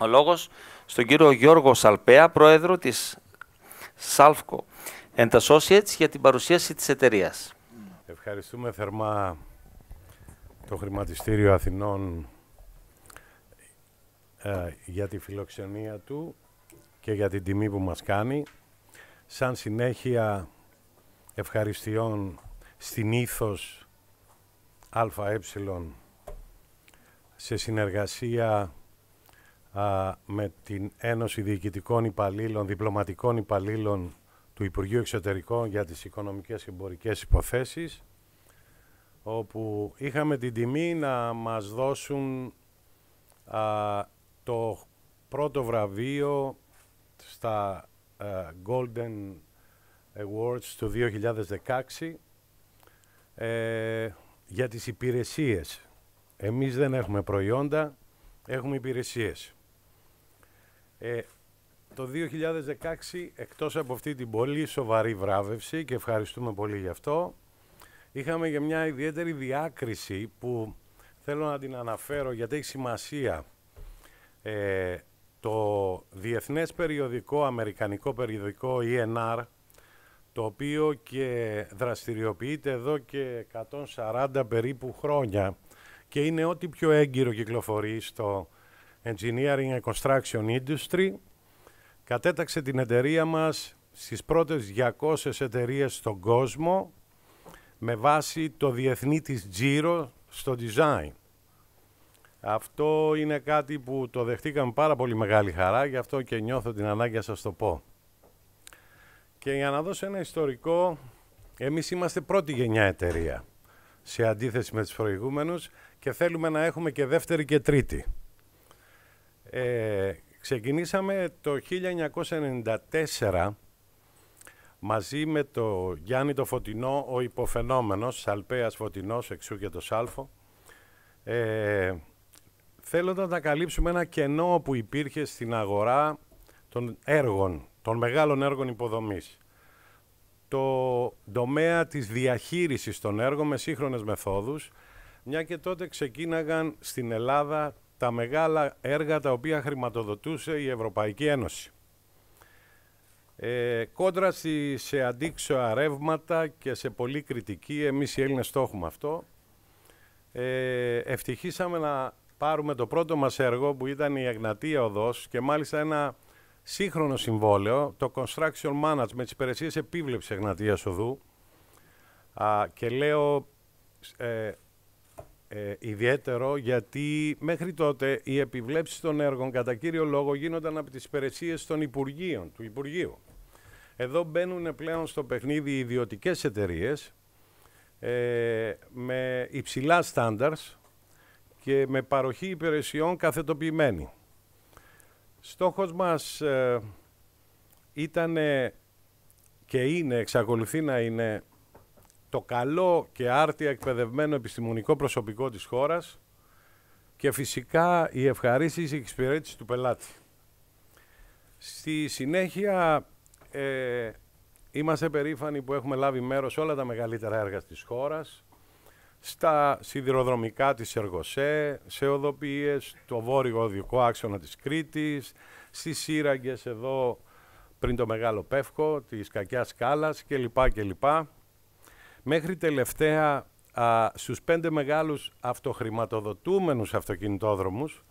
Ο λόγος στον κύριο Γιώργο Σαλπέα, πρόεδρο της Σαλφκο and Associates για την παρουσίαση της εταιρείας. Ευχαριστούμε θερμά το Χρηματιστήριο Αθηνών ε, για τη φιλοξενία του και για την τιμή που μας κάνει. Σαν συνέχεια ευχαριστειών στην ήθος ΑΕ σε συνεργασία με την Ένωση Διοικητικών Υπαλλήλων, Διπλωματικών Υπαλλήλων του Υπουργείου Εξωτερικών για τις Οικονομικές και Εμπορικές Υποθέσεις, όπου είχαμε την τιμή να μας δώσουν το πρώτο βραβείο στα Golden Awards του 2016 ε, για τις υπηρεσίες. Εμείς δεν έχουμε προϊόντα, έχουμε υπηρεσίες. Ε, το 2016, εκτός από αυτή την πολύ σοβαρή βράβευση και ευχαριστούμε πολύ γι' αυτό, είχαμε και μια ιδιαίτερη διάκριση που θέλω να την αναφέρω γιατί έχει σημασία. Ε, το διεθνές περιοδικό, αμερικανικό περιοδικό ENR, το οποίο και δραστηριοποιείται εδώ και 140 περίπου χρόνια και είναι ό,τι πιο έγκυρο κυκλοφορεί στο Engineering and Construction Industry, κατέταξε την εταιρεία μας στις πρώτες 200 εταιρείες στον κόσμο με βάση το διεθνή της Giro στο design. Αυτό είναι κάτι που το δεχτήκαμε πάρα πολύ μεγάλη χαρά, γι' αυτό και νιώθω την ανάγκη να σας το πω. Και για να δώσω ένα ιστορικό, εμείς είμαστε πρώτη γενιά εταιρεία, σε αντίθεση με τις προηγούμενους, και θέλουμε να έχουμε και δεύτερη και τρίτη. Ε, ξεκινήσαμε το 1994 μαζί με το Γιάννη το Φωτεινό, ο υποφαινόμενος, Σαλπέας Φωτεινός, εξού και το Σάλφο, ε, να καλύψουμε ένα κενό που υπήρχε στην αγορά των έργων, των μεγάλων έργων υποδομής. Το τομέα της διαχείρισης των έργων με σύγχρονες μεθόδους, μια και τότε ξεκίναγαν στην Ελλάδα τα μεγάλα έργα τα οποία χρηματοδοτούσε η Ευρωπαϊκή Ένωση. Ε, κόντρα σε αντίξωα ρεύματα και σε πολλή κριτική, εμείς οι Έλληνες το έχουμε αυτό, ε, ευτυχήσαμε να πάρουμε το πρώτο μας έργο που ήταν η Αγνατία Οδός και μάλιστα ένα σύγχρονο συμβόλαιο, το Construction Management, τις υπηρεσίες επίβλεψης Αγνατίας Οδού. Α, και λέω ε, ε, ιδιαίτερο γιατί μέχρι τότε οι επιβλέψεις των έργων κατά κύριο λόγο γίνονταν από τις υπηρεσίες των Υπουργείων, του Υπουργείου. Εδώ μπαίνουν πλέον στο παιχνίδι ιδιωτικές εταιρείες ε, με υψηλά στάνταρς και με παροχή υπηρεσιών καθετοποιημένη. Στόχος μας ε, ήταν και είναι, εξακολουθεί να είναι το καλό και άρτια εκπαιδευμένο επιστημονικό προσωπικό της χώρας και φυσικά η ευχαρίστησης και εξυπηρέτησης του πελάτη. Στη συνέχεια ε, είμαστε περήφανοι που έχουμε λάβει μέρος όλα τα μεγαλύτερα έργα της χώρας, στα σιδηροδρομικά της Εργοσέ, σε οδοποιίες, το βόρειο οδικό άξονα της Κρήτης, στις σύραγγες εδώ πριν το Μεγάλο πεύκο, της Κακιάς Κάλας κλπ. Μέχρι τελευταία α, στους πέντε μεγάλους αυτοχρηματοδοτούμενους αυτοκινητόδρομους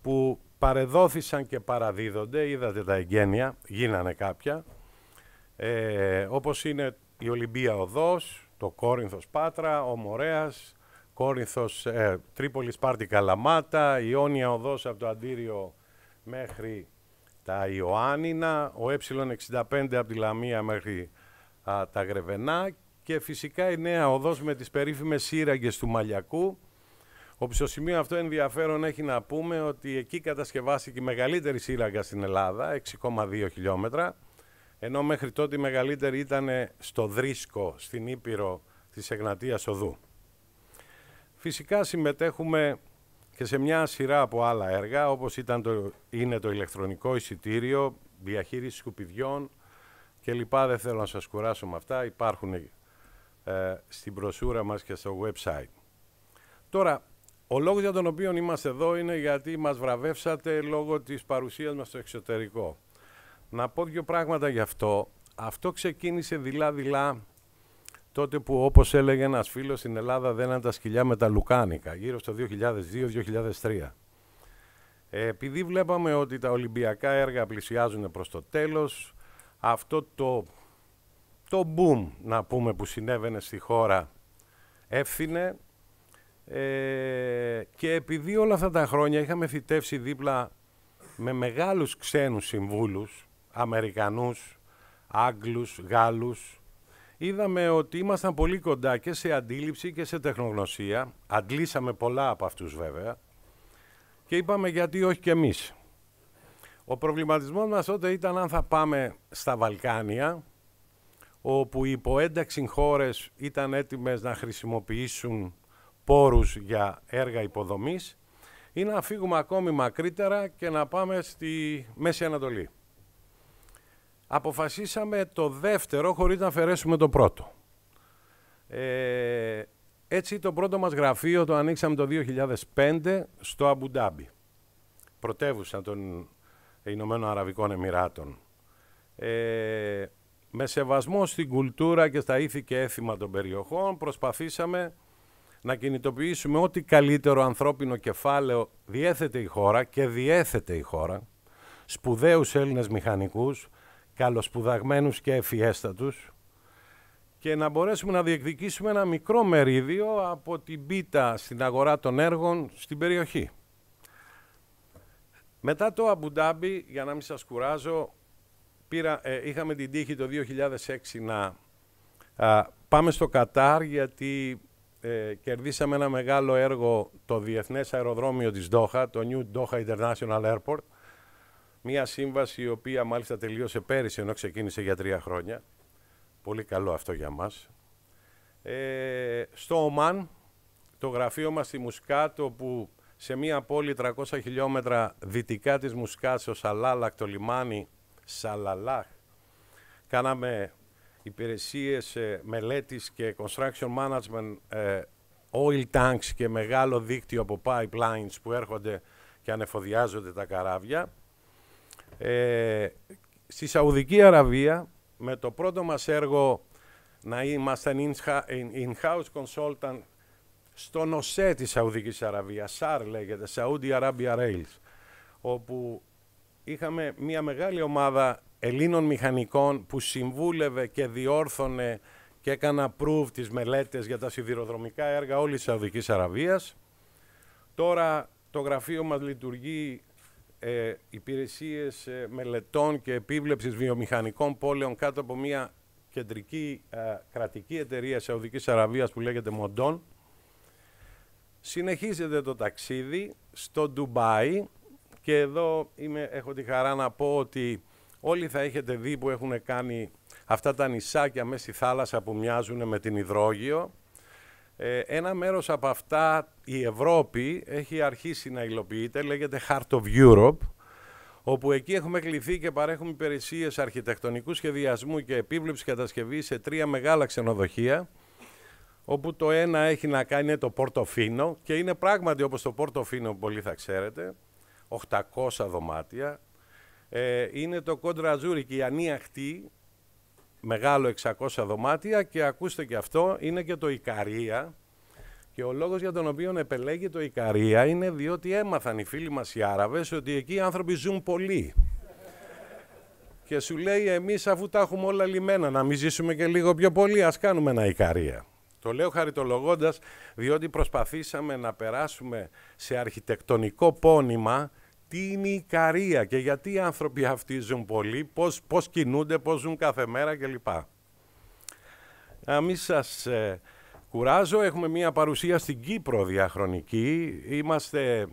που παρεδόθησαν και παραδίδονται, είδατε τα εγγένεια, γίνανε κάποια, ε, όπως είναι η Ολυμπία Οδός, το Κόρινθος Πάτρα, ο Μορέας, Κόρινθος, ε, Τρίπολη Σπάρτη Καλαμάτα, η Ιόνια Οδός από το Αντίριο μέχρι τα Ιωάννινα, ο Ε65 από τη Λαμία μέχρι τα Γρεβενά και φυσικά η νέα οδός με τις περίφημες σύραγγες του Μαλιακού όπου στο σημείο αυτό ενδιαφέρον έχει να πούμε ότι εκεί κατασκευάστηκε η μεγαλύτερη σύραγγα στην Ελλάδα, 6,2 χιλιόμετρα, ενώ μέχρι τότε η μεγαλύτερη ήταν στο Δρίσκο, στην Ήπειρο της Εγνατίας Οδού. Φυσικά συμμετέχουμε και σε μια σειρά από άλλα έργα, όπως ήταν το, είναι το ηλεκτρονικό εισιτήριο, διαχείριση σκουπιδιών και λοιπά. Δεν θέλω να σας κουράσω με αυτά, υπάρχουν ε, στην προσούρα μας και στο website. Τώρα, ο λόγος για τον οποίο είμαστε εδώ είναι γιατί μας βραβεύσατε λόγω της παρουσίας μας στο εξωτερικό. Να πω δύο πράγματα γι' αυτό. Αυτό ξεκίνησε δειλά-δειλά τότε που όπως έλεγε ένας φίλος στην Ελλάδα δεν ήταν τα σκυλιά με τα λουκάνικα, γύρω στο 2002-2003. Ε, επειδή βλέπαμε ότι τα Ολυμπιακά έργα πλησιάζουν προς το τέλος, αυτό το το boom να πούμε που συνέβαινε στη χώρα έφθινε ε, και επειδή όλα αυτά τα χρόνια είχαμε φυτέψει δίπλα με μεγάλους ξένους συμβούλους, Αμερικανούς, Άγγλους, Γάλλους, είδαμε ότι ήμασταν πολύ κοντά και σε αντίληψη και σε τεχνογνωσία. Αντλήσαμε πολλά από αυτούς βέβαια και είπαμε γιατί όχι και εμείς. Ο προβληματισμός μας τότε ήταν αν θα πάμε στα Βαλκάνια όπου οι υποένταξη χώρες ήταν έτοιμες να χρησιμοποιήσουν πόρους για έργα υποδομής ή να φύγουμε ακόμη μακρύτερα και να πάμε στη Μέση Ανατολή. Αποφασίσαμε το δεύτερο χωρίς να αφαιρέσουμε το πρώτο. Ε, έτσι το πρώτο μας γραφείο το ανοίξαμε το 2005 στο Αμπουντάμπι, πρωτεύουσα των Ηνωμένων Αραβικών Εμμυράτων. Ε, με σεβασμό στην κουλτούρα και στα ήθη και έθιμα των περιοχών προσπαθήσαμε να κινητοποιήσουμε ό,τι καλύτερο ανθρώπινο κεφάλαιο διέθετε η χώρα και διέθετε η χώρα, σπουδαίους Έλληνες μηχανικούς, καλοσπουδαγμένους και εφιέστατους και να μπορέσουμε να διεκδικήσουμε ένα μικρό μερίδιο από την πίτα στην αγορά των έργων στην περιοχή. Μετά το Αμπουντάμπι, για να μην σας κουράζω, πήρα, ε, είχαμε την τύχη το 2006 να α, πάμε στο Κατάρ γιατί ε, κερδίσαμε ένα μεγάλο έργο το Διεθνές Αεροδρόμιο της Ντόχα, το New Doha International Airport, μια σύμβαση η οποία μάλιστα τελείωσε πέρυσι ενώ ξεκίνησε για τρία χρόνια. Πολύ καλό αυτό για μας. Ε, στο ΟΜΑΝ, το γραφείο μας στη Μουσκάτ, όπου σε μια πόλη 300 χιλιόμετρα δυτικά της Μουσκάτ, στο Σαλάλακ, το λιμάνι, Σαλαλάχ. Κάναμε υπηρεσίες ε, μελέτης και construction management ε, oil tanks και μεγάλο δίκτυο από pipelines που έρχονται και ανεφοδιάζονται τα καράβια. Ε, στη Σαουδική Αραβία, με το πρώτο μας έργο να ειμαστε in in-house consultant στο νοσέ της Σαουδικής Αραβίας, SAR λέγεται, Saudi Arabia Rails, όπου είχαμε μια μεγάλη ομάδα Ελλήνων μηχανικών που συμβούλευε και διόρθωνε και έκανα proof τις μελέτες για τα σιδηροδρομικά έργα όλης της Σαουδικής Αραβίας. Τώρα το γραφείο μας λειτουργεί ε, υπηρεσίες ε, μελετών και επίβλεψης βιομηχανικών πόλεων κάτω από μια κεντρική ε, κρατική εταιρεία Σαουδικής Αραβίας που λέγεται Μοντών. Συνεχίζεται το ταξίδι στο Ντουμπάι και εδώ έχω τη χαρά να πω ότι όλοι θα έχετε δει που έχουν κάνει αυτά τα νησάκια μέσα στη θάλασσα που μοιάζουν με την υδρόγειο. Ε, ένα μέρος από αυτά η Ευρώπη έχει αρχίσει να υλοποιείται, λέγεται Heart of Europe, όπου εκεί έχουμε κληθεί και παρέχουμε υπηρεσίες αρχιτεκτονικού σχεδιασμού και επίβλεψη κατασκευής σε τρία μεγάλα ξενοδοχεία, όπου το ένα έχει να κάνει το Πορτοφίνο και είναι πράγματι όπως το Πορτοφίνο που πολλοί θα ξέρετε, 800 δωμάτια. Ε, είναι το κόντρα Αζούρι και η Ανίαχτη, μεγάλο 600 δωμάτια και ακούστε και αυτό, είναι και το Ικαρία. Και ο λόγος για τον οποίο επελέγει το Ικαρία είναι διότι έμαθαν οι φίλοι μας οι Άραβες ότι εκεί οι άνθρωποι ζουν πολύ. Και σου λέει εμείς αφού τα έχουμε όλα λιμένα να μην ζήσουμε και λίγο πιο πολύ ας κάνουμε ένα Ικαρία. Το λέω χαριτολογώντας διότι προσπαθήσαμε να περάσουμε σε αρχιτεκτονικό πόνημα τι είναι η καρία και γιατί οι άνθρωποι αυτοί ζουν πολύ, πώς, πώς κινούνται, πώς ζουν κάθε μέρα κλπ. Να μην σας ε, κουράζω, έχουμε μία παρουσία στην Κύπρο διαχρονική. Είμαστε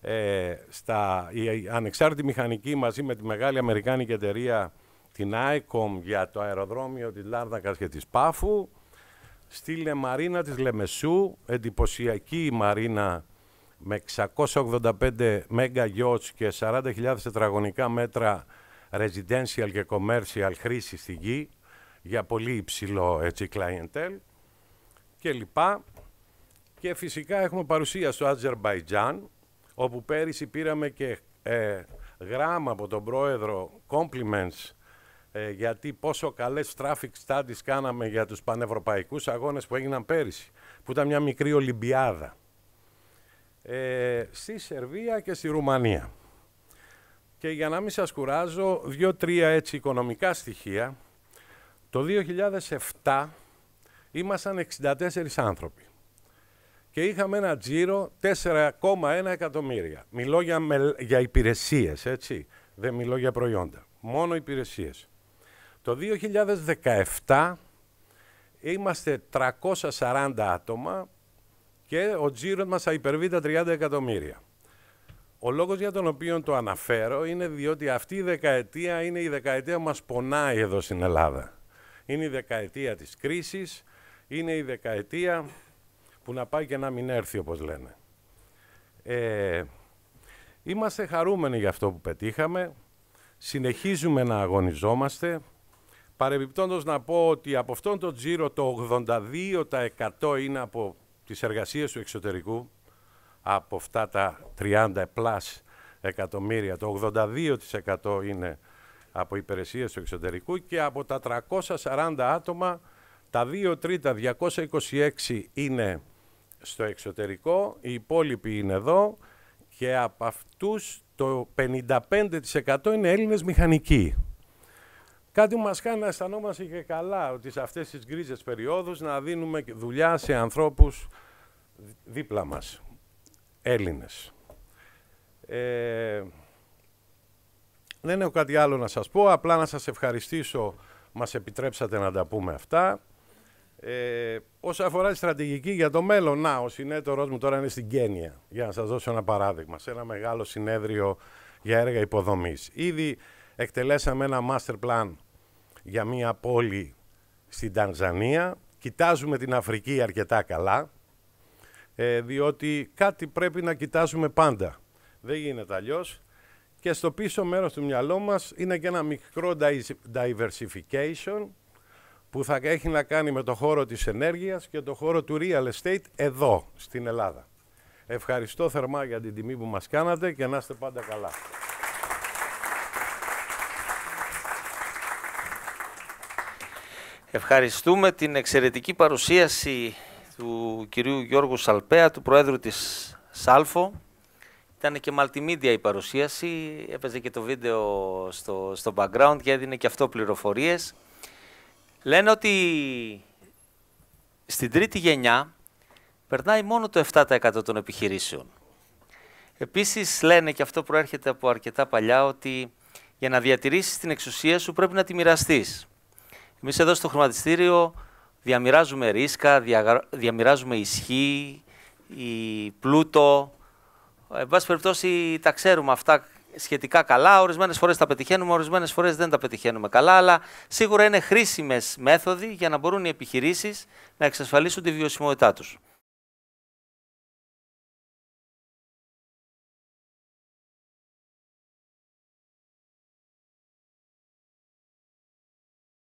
ε, στα, η ανεξάρτητη μηχανική μαζί με τη μεγάλη αμερικάνικη εταιρεία την ICOM για το αεροδρόμιο της Λάρνακας και της Πάφου. Στείλε Μαρίνα της Λεμεσού, εντυπωσιακή η Μαρίνα με 685 MW και 40.000 τετραγωνικά μέτρα residential και commercial χρήση στη γη για πολύ υψηλό έτσι, clientele και λοιπά. Και φυσικά έχουμε παρουσία στο Αζερμπαϊτζάν όπου πέρυσι πήραμε και ε, γράμμα από τον πρόεδρο compliments ε, γιατί πόσο καλές traffic studies κάναμε για τους πανευρωπαϊκούς αγώνες που έγιναν πέρυσι, που ήταν μια μικρή Ολυμπιάδα, ε, στη Σερβία και στη Ρουμανία. Και για να μην σας κουράζω, δύο-τρία έτσι οικονομικά στοιχεία. Το 2007 ήμασταν 64 άνθρωποι και είχαμε ένα τζίρο 4,1 εκατομμύρια. Μιλώ για, για υπηρεσίες, έτσι, δεν μιλώ για προϊόντα, μόνο υπηρεσίες. Το 2017 είμαστε 340 άτομα και ο τζίρος μας θα τα 30 εκατομμύρια. Ο λόγος για τον οποίο το αναφέρω είναι διότι αυτή η δεκαετία είναι η δεκαετία που μας πονάει εδώ στην Ελλάδα. Είναι η δεκαετία της κρίσης, είναι η δεκαετία που να πάει και να μην έρθει όπως λένε. Ε, είμαστε χαρούμενοι για αυτό που πετύχαμε, συνεχίζουμε να αγωνιζόμαστε, Παρεμπιπτόντως να πω ότι από αυτόν τον τζίρο το 82% είναι από τις εργασίες του εξωτερικού, από αυτά τα 30 plus εκατομμύρια, το 82% είναι από υπηρεσίες του εξωτερικού και από τα 340 άτομα, τα 2 τρίτα, 226 είναι στο εξωτερικό, οι υπόλοιποι είναι εδώ και από αυτούς το 55% είναι Έλληνες μηχανικοί. Κάτι που μας κάνει να αισθανόμαστε και καλά ότι σε αυτές τις γκρίζες περιόδους να δίνουμε δουλειά σε ανθρώπους δίπλα μας, Έλληνες. Ε, δεν έχω κάτι άλλο να σας πω, απλά να σας ευχαριστήσω μας επιτρέψατε να τα πούμε αυτά. Ε, όσο αφορά τη στρατηγική για το μέλλον, να, ο συνέτορος μου τώρα είναι στην Κένια, για να σας δώσω ένα παράδειγμα, σε ένα μεγάλο συνέδριο για έργα υποδομής. Ήδη εκτελέσαμε ένα master plan για μια πόλη στην Τανζανία. Κοιτάζουμε την Αφρική αρκετά καλά, ε, διότι κάτι πρέπει να κοιτάζουμε πάντα. Δεν γίνεται αλλιώς. Και στο πίσω μέρος του μυαλό μας είναι και ένα μικρό diversification που θα έχει να κάνει με το χώρο της ενέργειας και το χώρο του real estate εδώ, στην Ελλάδα. Ευχαριστώ θερμά για την τιμή που μας κάνατε και να είστε πάντα καλά. Ευχαριστούμε την εξαιρετική παρουσίαση του κυρίου Γιώργου Σαλπέα, του Προέδρου της Σάλφο. Ήταν και multimedia η παρουσίαση, έπαιζε και το βίντεο στο, στο background και έδινε και αυτό πληροφορίες. Λένε ότι στην τρίτη γενιά περνάει μόνο το 7% των επιχειρήσεων. Επίσης λένε, και αυτό προέρχεται από αρκετά παλιά, ότι για να διατηρήσεις την εξουσία σου πρέπει να τη μοιραστείς. Εμείς εδώ στο χρηματιστήριο διαμοιράζουμε ρίσκα, δια, διαμοιράζουμε ισχύ, η πλούτο. Ε, εν πάση περιπτώσει τα ξέρουμε αυτά σχετικά καλά. Ορισμένες φορές τα πετυχαίνουμε, ορισμένες φορές δεν τα πετυχαίνουμε καλά, αλλά σίγουρα είναι χρήσιμες μέθοδοι για να μπορούν οι επιχειρήσεις να εξασφαλίσουν τη βιωσιμότητά τους.